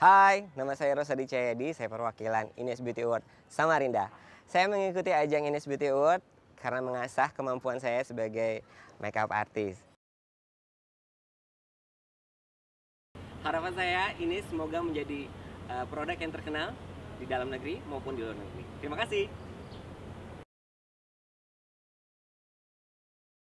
Hai, nama saya Rosadi Cahyadi, saya perwakilan Ines Beauty Award Samarinda. Saya mengikuti ajang Ines Beauty Award karena mengasah kemampuan saya sebagai makeup artist. Harapan saya ini semoga menjadi eh, produk yang terkenal di dalam negeri maupun di luar negeri. Terima kasih.